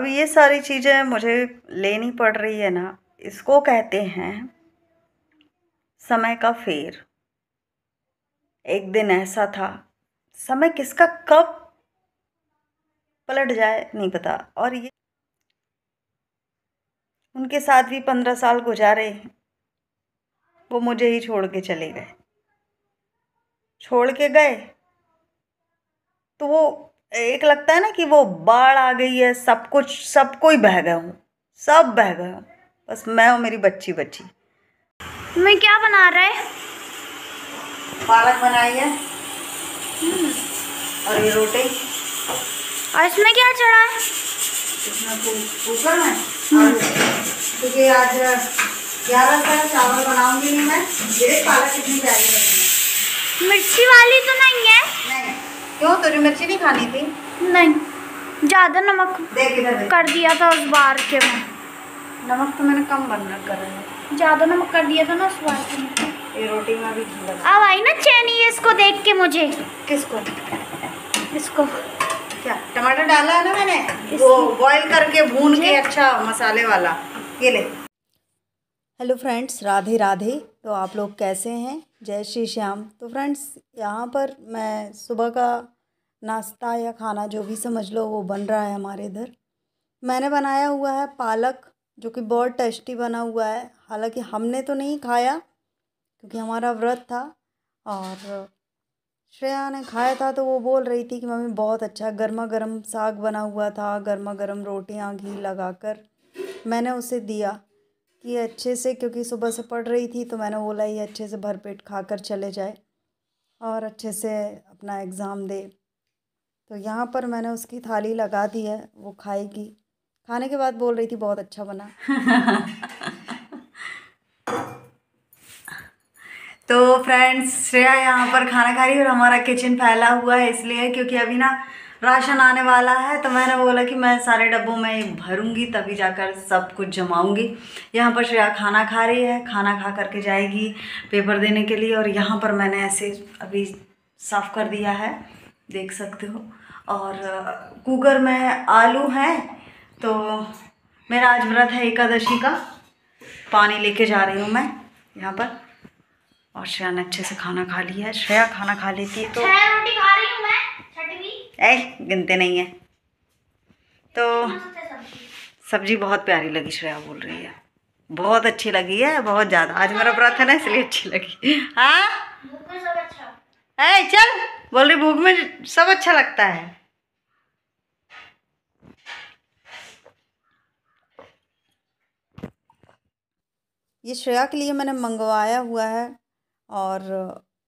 अब ये सारी चीज़ें मुझे लेनी पड़ रही है ना इसको कहते हैं समय का फेर एक दिन ऐसा था समय किसका कब पलट जाए नहीं पता और ये उनके साथ भी पंद्रह साल गुजारे वो मुझे ही छोड़ के चले गए छोड़ के गए तो वो एक लगता है ना कि वो बाढ़ आ गई है सब कुछ सब कोई बह गए हूँ सब बह गए हूँ बस मैं और मेरी बच्ची बच्ची मैं क्या बना रहा है पालक बनाई है हम्म। और ये रोटी और इसमें क्या चढ़ा है इसमें कुकर में क्योंकि आज ग्यारह का चावल बनाऊंगी नहीं मैं ये पालक कितनी चाहिए मिर्ची वाली तो नहीं है नहीं क्यों तुझे मिर्ची नहीं खानी थी नहीं ज़्यादा नमक कर दिया था उस बार के में नमक तो मैंने कम बनना कर ज़्यादा नमक कर दिया था ना उस बार के ये रोटी में भी अब आई ना चैनी इसको देख के मुझे किसको इसको क्या टमाटर डाला है ना मैंने वो बॉईल करके भून के अच्छा मसाले वाला ये ले हेलो फ्रेंड्स राधे राधे तो आप लोग कैसे हैं जय श्री श्याम तो फ्रेंड्स यहाँ पर मैं सुबह का नाश्ता या खाना जो भी समझ लो वो बन रहा है हमारे इधर मैंने बनाया हुआ है पालक जो कि बहुत टेस्टी बना हुआ है हालांकि हमने तो नहीं खाया क्योंकि हमारा व्रत था और श्रेया ने खाया था तो वो बोल रही थी कि मम्मी बहुत अच्छा गर्मा गर्म साग बना हुआ था गर्मा गर्म रोटियाँ घी लगा मैंने उसे दिया कि अच्छे से क्योंकि सुबह से पढ़ रही थी तो मैंने बोला ये अच्छे से भरपेट खा कर चले जाए और अच्छे से अपना एग्ज़ाम दे तो यहाँ पर मैंने उसकी थाली लगा दी है वो खाएगी खाने के बाद बोल रही थी बहुत अच्छा बना तो फ्रेंड्स श्रेया यहाँ पर खाना खा रही है और हमारा किचन फैला हुआ है इसलिए क्योंकि अभी ना राशन आने वाला है तो मैंने बोला कि मैं सारे डब्बों में भरूंगी तभी जाकर सब कुछ जमाऊंगी यहाँ पर श्रेया खाना खा रही है खाना खा करके जाएगी पेपर देने के लिए और यहाँ पर मैंने ऐसे अभी साफ़ कर दिया है देख सकते हो और कुकर में आलू हैं तो मेरा आज व्रत है एकादशी का पानी लेके जा रही हूँ मैं यहाँ पर और श्रेया ने अच्छे से खाना खा लिया है श्रेया खाना खा लेती है तो रोटी खा रही मैं ऐ गिनते नहीं है तो सब्जी बहुत प्यारी लगी श्रेया बोल रही है बहुत अच्छी लगी है बहुत ज़्यादा आज मेरा व्रत है ना इसलिए अच्छी लगी हाँ ऐ चल बोल रही भूख में सब अच्छा लगता है ये श्रेया के लिए मैंने मंगवाया हुआ है और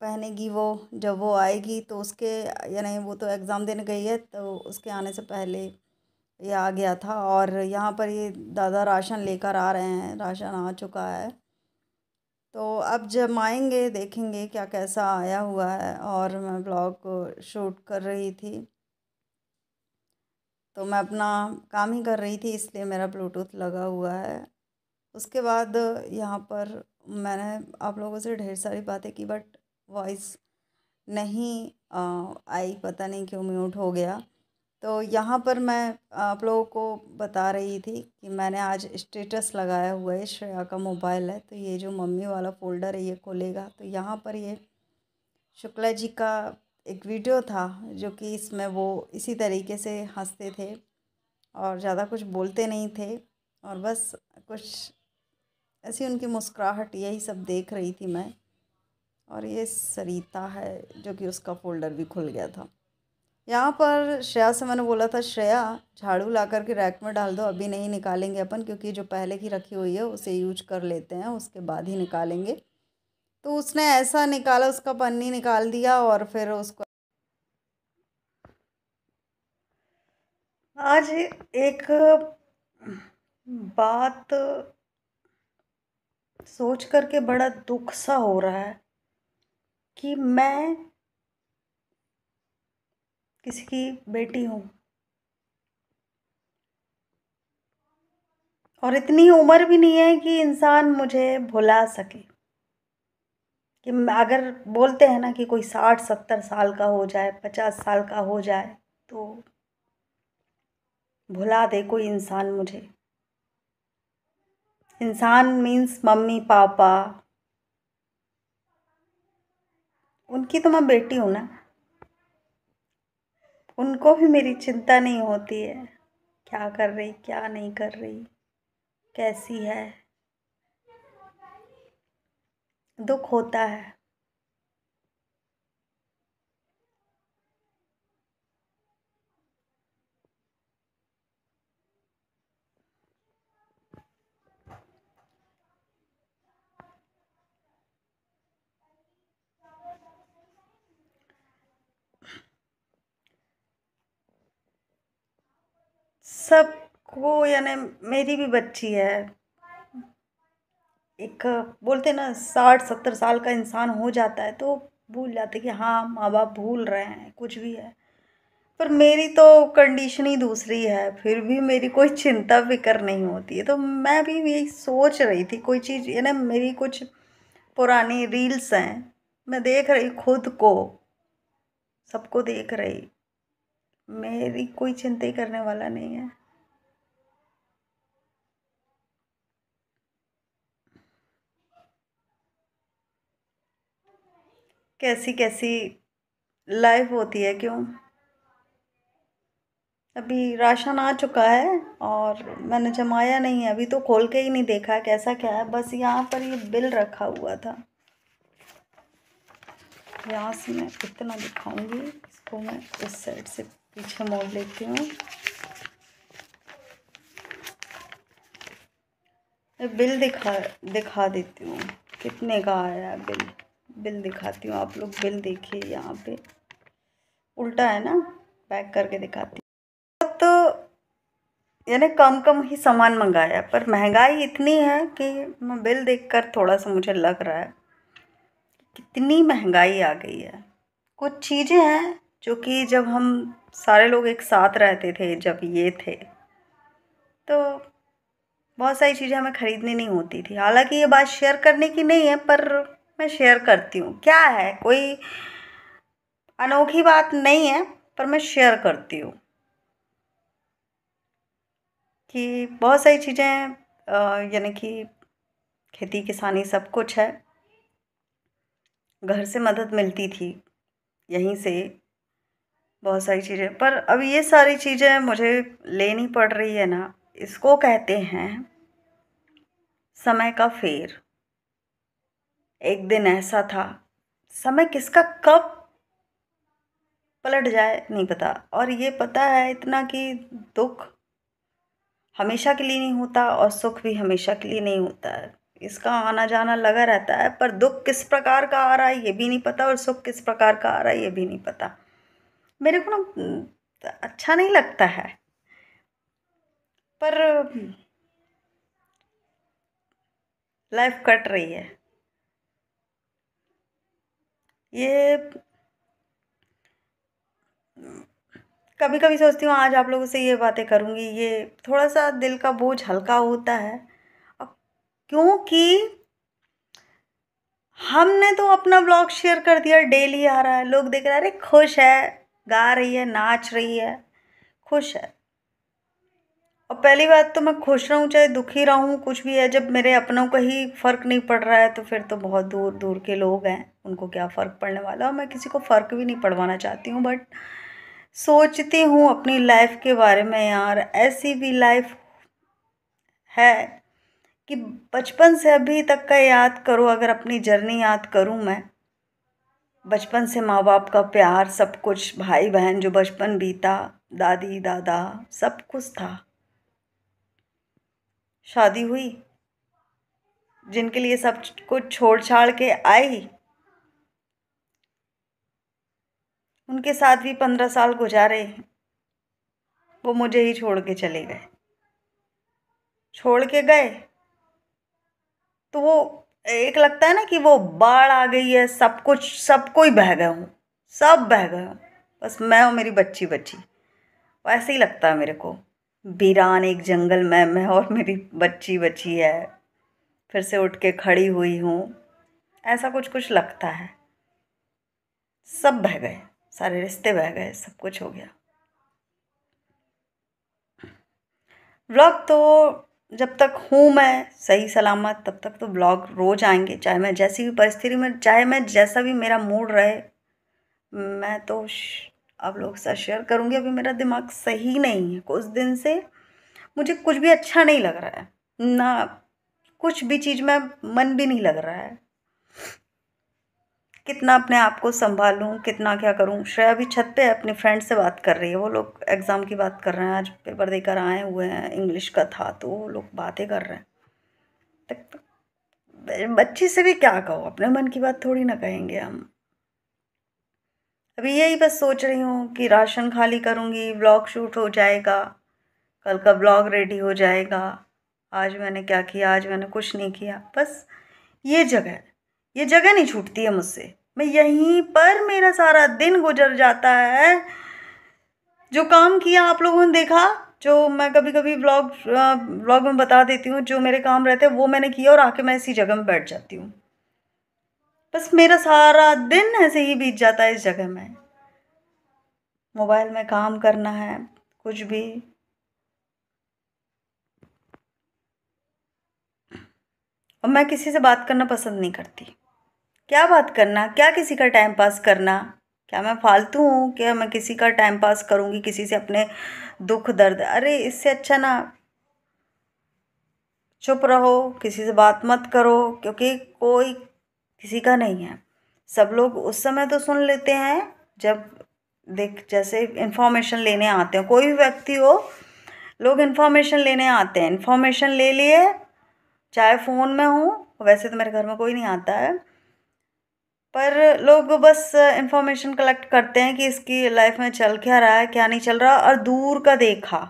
पहनेगी वो जब वो आएगी तो उसके यानी वो तो एग्ज़ाम देने गई है तो उसके आने से पहले ये आ गया था और यहाँ पर ये दादा राशन लेकर आ रहे हैं राशन आ चुका है तो अब जब आएंगे देखेंगे क्या कैसा आया हुआ है और मैं ब्लॉग शूट कर रही थी तो मैं अपना काम ही कर रही थी इसलिए मेरा ब्लूटूथ लगा हुआ है उसके बाद यहाँ पर मैंने आप लोगों से ढेर सारी बातें की बट वॉइस नहीं आई पता नहीं क्यों म्यूट हो गया तो यहाँ पर मैं आप लोगों को बता रही थी कि मैंने आज स्टेटस लगाया हुआ है श्रेया का मोबाइल है तो ये जो मम्मी वाला फोल्डर है ये खोलेगा तो यहाँ पर ये शुक्ला जी का एक वीडियो था जो कि इसमें वो इसी तरीके से हंसते थे और ज़्यादा कुछ बोलते नहीं थे और बस कुछ ऐसी उनकी मुस्कुराहट यही सब देख रही थी मैं और ये सरीता है जो कि उसका फोल्डर भी खुल गया था यहाँ पर श्रेया से मैंने बोला था श्रेया झाड़ू ला कर के रैक में डाल दो अभी नहीं निकालेंगे अपन क्योंकि जो पहले की रखी हुई है उसे यूज कर लेते हैं उसके बाद ही निकालेंगे तो उसने ऐसा निकाला उसका पन्नी निकाल दिया और फिर उसको आज एक बात सोच करके बड़ा दुख सा हो रहा है कि मैं किसी की बेटी हूँ और इतनी उम्र भी नहीं है कि इंसान मुझे भुला सके कि अगर बोलते हैं ना कि कोई साठ सत्तर साल का हो जाए पचास साल का हो जाए तो भुला दे कोई इंसान मुझे इंसान मीन्स मम्मी पापा उनकी तो मैं बेटी हूँ ना उनको भी मेरी चिंता नहीं होती है क्या कर रही क्या नहीं कर रही कैसी है दुख होता है सब को यानी मेरी भी बच्ची है एक बोलते ना साठ सत्तर साल का इंसान हो जाता है तो भूल जाते कि हाँ माँ बाप भूल रहे हैं कुछ भी है पर मेरी तो कंडीशन ही दूसरी है फिर भी मेरी कोई चिंता फिक्र नहीं होती है तो मैं भी यही सोच रही थी कोई चीज़ यानी मेरी कुछ पुरानी रील्स हैं मैं देख रही खुद को सबको देख रही मेरी कोई चिंता ही करने वाला नहीं है कैसी कैसी लाइफ होती है क्यों अभी राशन आ चुका है और मैंने जमाया नहीं है अभी तो खोल के ही नहीं देखा है कैसा क्या है बस यहाँ पर ये बिल रखा हुआ था यहाँ से मैं इतना दिखाऊंगी इसको मैं इस साइड से पीछे मोड़ लेती हूँ बिल दिखा दिखा देती हूँ कितने का आया बिल बिल दिखाती हूँ आप लोग बिल देखिए यहाँ पे उल्टा है ना पैक करके दिखाती हूँ तो यानी कम कम ही सामान मंगाया पर महंगाई इतनी है कि मैं बिल देखकर थोड़ा सा मुझे लग रहा है कितनी महंगाई आ गई है कुछ चीज़ें हैं जो कि जब हम सारे लोग एक साथ रहते थे जब ये थे तो बहुत सारी चीज़ें हमें ख़रीदनी नहीं होती थी हालांकि ये बात शेयर करने की नहीं है पर मैं शेयर करती हूँ क्या है कोई अनोखी बात नहीं है पर मैं शेयर करती हूँ कि बहुत सारी चीज़ें यानी कि खेती किसानी सब कुछ है घर से मदद मिलती थी यहीं से बहुत सारी चीज़ें पर अब ये सारी चीज़ें मुझे लेनी पड़ रही है ना इसको कहते हैं समय का फेर एक दिन ऐसा था समय किसका कब पलट जाए नहीं पता और ये पता है इतना कि दुख हमेशा के लिए नहीं होता और सुख भी हमेशा के लिए नहीं होता है इसका आना जाना लगा रहता है पर दुख किस प्रकार का आ रहा है ये भी नहीं पता और सुख किस प्रकार का आ रहा है ये भी नहीं पता मेरे को ना हम्म, अच्छा नहीं लगता है पर हम्म, लाइफ कट रही है ये कभी कभी सोचती हूँ आज आप लोगों से ये बातें करूँगी ये थोड़ा सा दिल का बोझ हल्का होता है क्योंकि हमने तो अपना ब्लॉग शेयर कर दिया डेली आ रहा है लोग देख रहे हैं अरे खुश है गा रही है नाच रही है खुश है और पहली बात तो मैं खुश रहूँ चाहे दुखी रहूँ कुछ भी है जब मेरे अपनों का ही फ़र्क नहीं पड़ रहा है तो फिर तो बहुत दूर दूर के लोग हैं उनको क्या फ़र्क पड़ने वाला और मैं किसी को फ़र्क भी नहीं पड़वाना चाहती हूँ बट सोचती हूँ अपनी लाइफ के बारे में यार ऐसी भी लाइफ है कि बचपन से अभी तक का याद करो अगर अपनी जर्नी याद करूँ मैं बचपन से माँ बाप का प्यार सब कुछ भाई बहन जो बचपन बीता दादी दादा सब कुछ था शादी हुई जिनके लिए सब कुछ छोड़ छाड़ के आई उनके साथ भी पंद्रह साल गुजारे वो मुझे ही छोड़ के चले गए छोड़ के गए तो वो एक लगता है ना कि वो बाढ़ आ गई है सब कुछ सब कोई बह गए हूँ सब बह गए हूँ बस मैं और मेरी बच्ची बच्ची वैसे ही लगता है मेरे को वीरान एक जंगल में मैं और मेरी बच्ची बची है फिर से उठ के खड़ी हुई हूँ ऐसा कुछ कुछ लगता है सब बह गए सारे रिश्ते बह गए सब कुछ हो गया व्लॉग तो जब तक हूँ मैं सही सलामत तब तक तो ब्लॉग रोज़ आएंगे चाहे मैं जैसी भी परिस्थिति में चाहे मैं जैसा भी मेरा मूड रहे मैं तो आप लोग के साथ शेयर करूँगी अभी मेरा दिमाग सही नहीं है कुछ दिन से मुझे कुछ भी अच्छा नहीं लग रहा है ना कुछ भी चीज़ में मन भी नहीं लग रहा है कितना अपने आप को संभालूं कितना क्या करूं श्रेया अभी छत पे अपने फ्रेंड से बात कर रही है वो लोग एग्ज़ाम की बात कर रहे हैं आज पेपर देकर आए हुए हैं इंग्लिश का था तो वो लोग बातें कर रहे हैं तक बच्ची से भी क्या कहो अपने मन की बात थोड़ी ना कहेंगे हम अभी यही बस सोच रही हूँ कि राशन खाली करूँगी ब्लॉग शूट हो जाएगा कल का ब्लॉग रेडी हो जाएगा आज मैंने क्या किया आज मैंने कुछ नहीं किया बस ये जगह ये जगह नहीं छूटती है मुझसे मैं यहीं पर मेरा सारा दिन गुजर जाता है जो काम किया आप लोगों ने देखा जो मैं कभी कभी ब्लॉग ब्लॉग में बता देती हूँ जो मेरे काम रहते हैं वो मैंने किया और आके मैं इसी जगह में बैठ जाती हूँ बस मेरा सारा दिन ऐसे ही बीत जाता है इस जगह में मोबाइल में काम करना है कुछ भी और मैं किसी से बात करना पसंद नहीं करती क्या बात करना क्या किसी का टाइम पास करना क्या मैं फालतू हूँ क्या मैं किसी का टाइम पास करूँगी किसी से अपने दुख दर्द अरे इससे अच्छा ना चुप रहो किसी से बात मत करो क्योंकि कोई किसी का नहीं है सब लोग उस समय तो सुन लेते हैं जब देख जैसे इन्फॉर्मेशन लेने आते हैं कोई भी व्यक्ति हो लोग इन्फॉर्मेशन लेने आते हैं इन्फॉर्मेशन ले लिए चाहे फ़ोन में हो वैसे तो मेरे घर में कोई नहीं आता है पर लोग बस इन्फॉर्मेशन कलेक्ट करते हैं कि इसकी लाइफ में चल क्या रहा है क्या नहीं चल रहा और दूर का देखा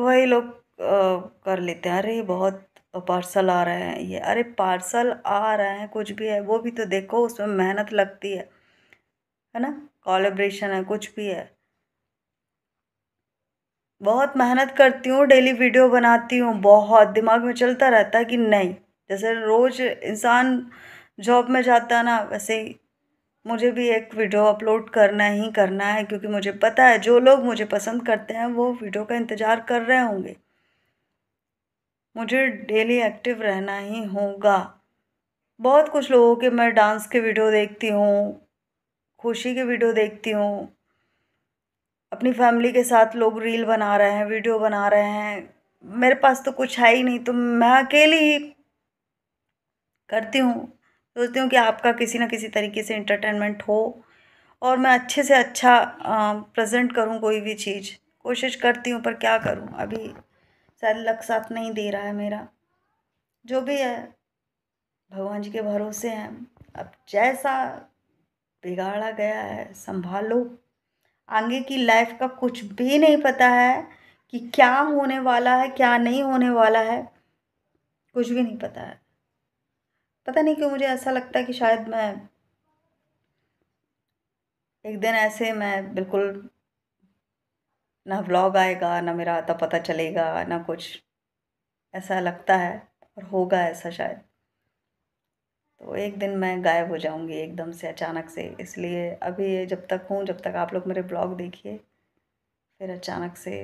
वही लोग कर लेते हैं अरे बहुत पार्सल तो आ रहे हैं ये अरे पार्सल आ रहे हैं कुछ भी है वो भी तो देखो उसमें मेहनत लगती है है ना कॉलेब्रेशन है कुछ भी है बहुत मेहनत करती हूँ डेली वीडियो बनाती हूँ बहुत दिमाग में चलता रहता है कि नहीं जैसे रोज़ इंसान जॉब में जाता है ना वैसे ही मुझे भी एक वीडियो अपलोड करना ही करना है क्योंकि मुझे पता है जो लोग मुझे पसंद करते हैं वो वीडियो का इंतज़ार कर रहे होंगे मुझे डेली एक्टिव रहना ही होगा बहुत कुछ लोगों के मैं डांस के वीडियो देखती हूँ खुशी के वीडियो देखती हूँ अपनी फैमिली के साथ लोग रील बना रहे हैं वीडियो बना रहे हैं मेरे पास तो कुछ है ही नहीं तो मैं अकेली ही करती हूँ सोचती हूँ कि आपका किसी ना किसी तरीके से इंटरटेनमेंट हो और मैं अच्छे से अच्छा प्रेजेंट करूँ कोई भी चीज़ कोशिश करती हूँ पर क्या करूँ अभी शायद लक साथ नहीं दे रहा है मेरा जो भी है भगवान जी के भरोसे हैं अब जैसा बिगाड़ा गया है संभालो आगे की लाइफ का कुछ भी नहीं पता है कि क्या होने वाला है क्या नहीं होने वाला है कुछ भी नहीं पता है पता नहीं क्यों मुझे ऐसा लगता है कि शायद मैं एक दिन ऐसे मैं बिल्कुल ना व्लॉग आएगा ना मेरा आता पता चलेगा ना कुछ ऐसा लगता है और होगा ऐसा शायद तो एक दिन मैं गायब हो जाऊंगी एकदम से अचानक से इसलिए अभी जब तक हूँ जब तक आप लोग मेरे ब्लॉग देखिए फिर अचानक से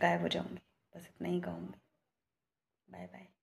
गायब हो जाऊंगी बस इतना ही कहूँगी बाय बाय